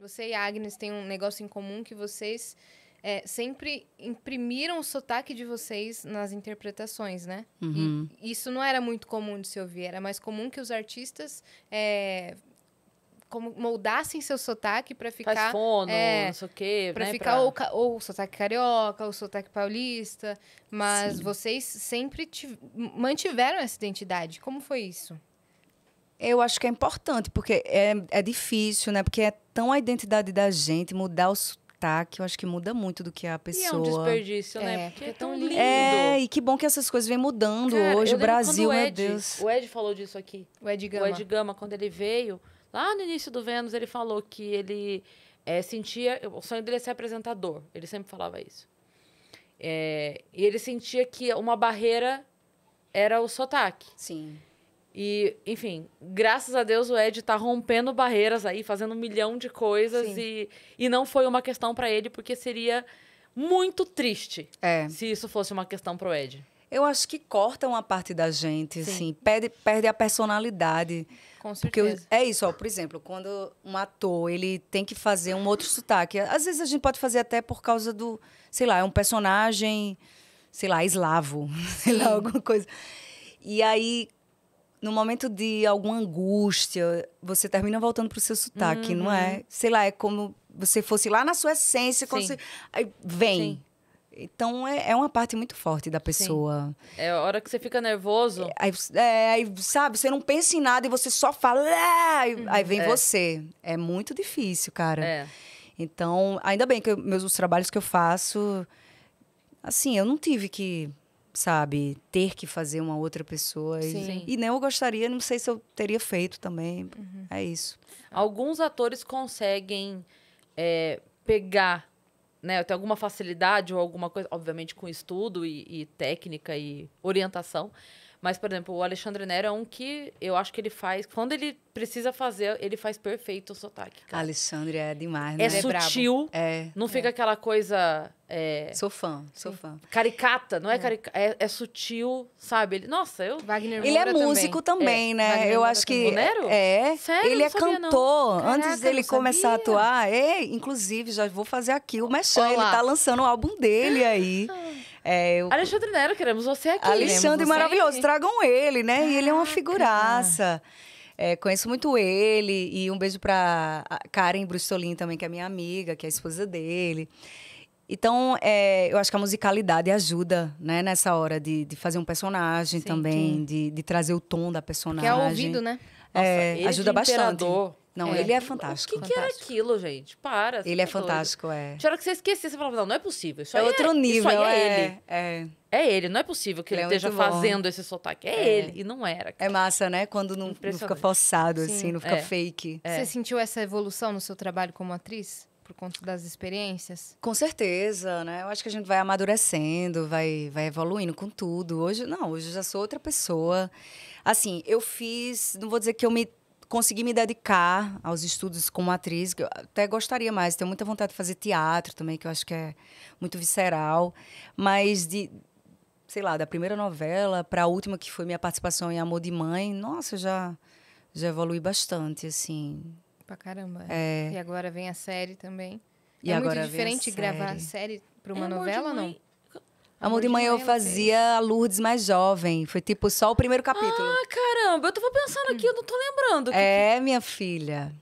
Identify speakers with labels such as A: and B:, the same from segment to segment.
A: Você e a Agnes têm um negócio em comum que vocês é, sempre imprimiram o sotaque de vocês nas interpretações, né? Uhum. E isso não era muito comum de se ouvir, era mais comum que os artistas é, como moldassem seu sotaque para ficar. Faz fono, é, não sei o quê. Pra né? ficar pra... Ou, o sotaque carioca, ou o sotaque paulista. Mas Sim. vocês sempre mantiveram essa identidade. Como foi isso?
B: Eu acho que é importante, porque é, é difícil, né? Porque é tão a identidade da gente, mudar o sotaque, eu acho que muda muito do que a pessoa. E é um desperdício, né? é. né?
C: Porque é tão é. lindo. É, e
B: que bom que essas coisas vêm mudando Cara, hoje. O Brasil, Ed, meu Deus.
C: O Ed falou disso aqui. O Ed Gama. O Ed Gama, quando ele veio, lá no início do Vênus, ele falou que ele é, sentia. O sonho dele é ser apresentador. Ele sempre falava isso. É, e ele sentia que uma barreira era o sotaque. Sim. E, enfim, graças a Deus o Ed tá rompendo barreiras aí, fazendo um milhão de coisas e, e não foi uma questão para ele, porque seria muito triste é. se isso fosse uma questão pro Ed.
B: Eu acho que corta uma parte da gente, Sim. assim, perde, perde a personalidade. Com certeza. Porque é isso, ó, por exemplo, quando um ator, ele tem que fazer um outro sotaque. Às vezes a gente pode fazer até por causa do, sei lá, é um personagem, sei lá, eslavo, sei lá, alguma coisa. E aí, no momento de alguma angústia, você termina voltando pro seu sotaque, uhum. não é? Uhum. Sei lá, é como você fosse lá na sua essência, você... Aí vem. Sim. Então é, é, uma parte muito forte da pessoa. Sim. É a hora que você fica nervoso. É, aí, é, aí, sabe, você não pensa em nada e você só fala. Aí, ah", uhum. aí vem é. você. É muito difícil, cara. É. Então, ainda bem que eu, meus os trabalhos que eu faço. Assim, eu não tive que sabe, ter que fazer uma outra pessoa. Sim. E, e né, nem eu gostaria, não sei se eu teria feito também. Uhum. É isso.
C: Alguns atores conseguem é, pegar, né? ter alguma facilidade ou alguma coisa, obviamente com estudo e, e técnica e orientação, mas, por exemplo, o Alexandre Nero é um que eu acho que ele faz. Quando ele precisa fazer, ele faz perfeito o sotaque.
B: Cara. Alexandre é demais, né? É, é sutil. É, não é. fica aquela coisa. É... Sou fã, sou fã.
C: Caricata, não é, é. caricata. é É, sutil, sabe? Ele... Nossa, eu. Wagner Ele é músico também, também né? Wagner eu Moura acho que. Nero? É, é. Sério? Ele é cantor. Caraca, Antes dele
B: começar a atuar, é, inclusive, já vou fazer aqui o Mechan. Ele tá lançando o álbum dele aí. Ah, é, eu...
C: Alexandre Nero, queremos você
B: aqui. Alexandre maravilhoso, aqui. tragam ele, né? Caraca. E ele é uma figuraça. É, conheço muito ele e um beijo para Karen Brustolin também, que é minha amiga, que é a esposa dele. Então, é, eu acho que a musicalidade ajuda, né? Nessa hora de, de fazer um personagem Sim, também, de, de, trazer o tom da é personagem. Que é ouvido, né?
C: É, Nossa, é, ajuda bastante.
B: Não, é. ele é fantástico. O que, que era aquilo,
C: gente? Para. Ele é tá fantástico, doido. é. Tinha hora que você esquecia, você falava, não, não é possível. Isso é outro é, nível, isso é, é, ele. É. É ele, não é possível que ele, ele é esteja fazendo esse sotaque. É, é, ele, e não era. É massa,
B: né? Quando não, não fica forçado, assim, Sim. assim, não fica é. fake. Você
A: sentiu essa evolução no seu trabalho como atriz? Por conta das experiências?
B: Com certeza, né? Eu acho que a gente vai amadurecendo, vai, vai evoluindo com tudo. Hoje, não, hoje eu já sou outra pessoa. Assim, eu fiz, não vou dizer que eu me consegui me dedicar aos estudos como atriz, que eu até gostaria mais, tenho muita vontade de fazer teatro também, que eu acho que é muito visceral, mas de sei lá, da primeira novela para a última que foi minha participação em Amor de Mãe, nossa, já já evolui bastante, assim.
A: Pra caramba. É. E agora vem a série também.
B: E é agora muito diferente a série. gravar
A: série para uma é novela ou não?
B: Amor de Manhã eu é fazia a Lourdes mais jovem. Foi tipo só o primeiro capítulo. Ah, caramba, eu tava pensando aqui, eu não tô lembrando. É, que... minha filha.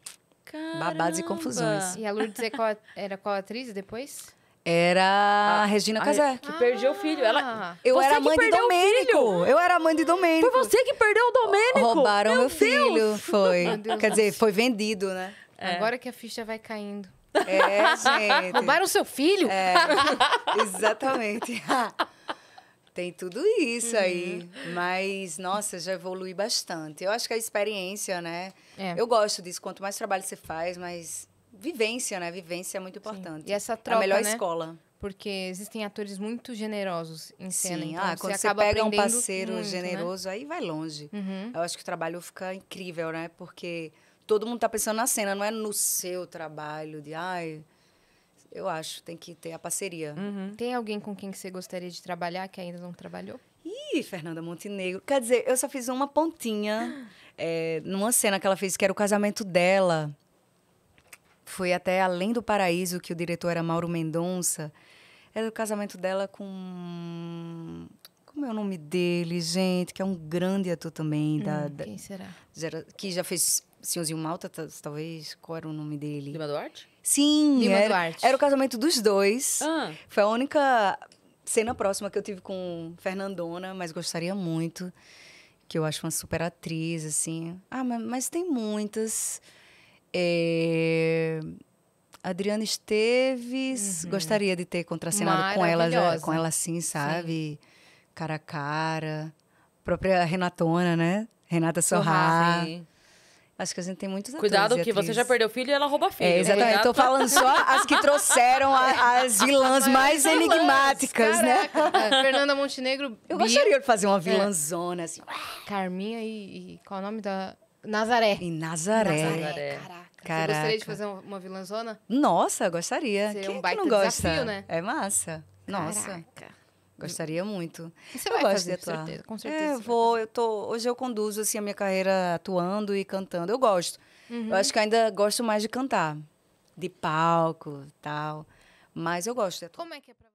B: Caramba. Babados e confusões. E
A: a Lourdes é qual, era qual atriz depois?
B: Era ah, a, Regina Casé.
A: Que perdeu o filho. Ela... Ah. Eu você era mãe de
B: Domênico. Eu era a mãe de Domênico. Foi você que perdeu o Domênico. Roubaram meu, meu filho. Foi. Meu Quer dizer, foi vendido, né? É. Agora
A: que a ficha vai caindo. É, gente. Roubaram
B: seu filho? É, exatamente. Tem tudo isso uhum. aí. Mas, nossa, já evolui bastante. Eu acho que a experiência, né? É. Eu gosto disso. Quanto mais trabalho você faz, mais. Vivência, né? Vivência é muito importante. Sim. E essa é troca. A melhor né? escola.
A: Porque existem atores muito
B: generosos em cena. Sim, então ah, quando você, você pega um parceiro muito, né? generoso, né? aí vai longe. Uhum. Eu acho que o trabalho fica incrível, né? Porque todo mundo está pensando na cena, não é no seu trabalho de ai. Eu acho, tem que ter a parceria. Uhum. Tem alguém com quem você gostaria
A: de trabalhar que ainda não trabalhou?
B: Ih, Fernanda Montenegro. Quer dizer, eu só fiz uma pontinha é, numa cena que ela fez, que era o casamento dela. Foi até Além do Paraíso, que o diretor era Mauro Mendonça. Era o casamento dela com. Como é o nome dele, gente? Que é um grande ator também. Hum, da, da, Quem será? Que já fez senhorzinho Malta, talvez, qual era o nome dele? Lima Duarte? Sim, Lima era, Duarte. era o casamento dos dois. Ah. Foi a única cena próxima que eu tive com Fernandona, mas gostaria muito, que eu acho uma super atriz, assim. Ah, mas, mas tem muitas. É... Adriana Esteves, uhum. gostaria de ter contracenado com ela, é, com ela assim, sabe? Sim. Cara a cara. A própria Renatona, né? Renata Sorra. Sorra Acho que a gente tem muitos Cuidado que você já perdeu filho e ela rouba filho. É, né? exatamente. Estou falando só as que trouxeram a, as vilãs mais enigmáticas, né? Caraca. né? Fernanda
A: Montenegro.
B: Eu Bia. gostaria de fazer uma é. vilãzona, assim.
A: Carminha e, e
B: qual é o nome da... Nazaré. Em Nazaré. Nazaré. Caraca. Caraca. Você gostaria de
A: fazer uma vilãzona?
B: Nossa, gostaria. Seria Quem um baita é que não gosta? desafio, né? É massa. Nossa. Caraca. Gostaria muito. E você eu vai gosto fazer, de atuar. certeza, com é, certeza. É, vou, eu tô, hoje eu conduzo assim a minha carreira atuando e cantando. Eu gosto. Uhum. Eu acho que ainda gosto mais de cantar, de palco, tal, mas eu gosto de
A: atuar. Como é que é pra...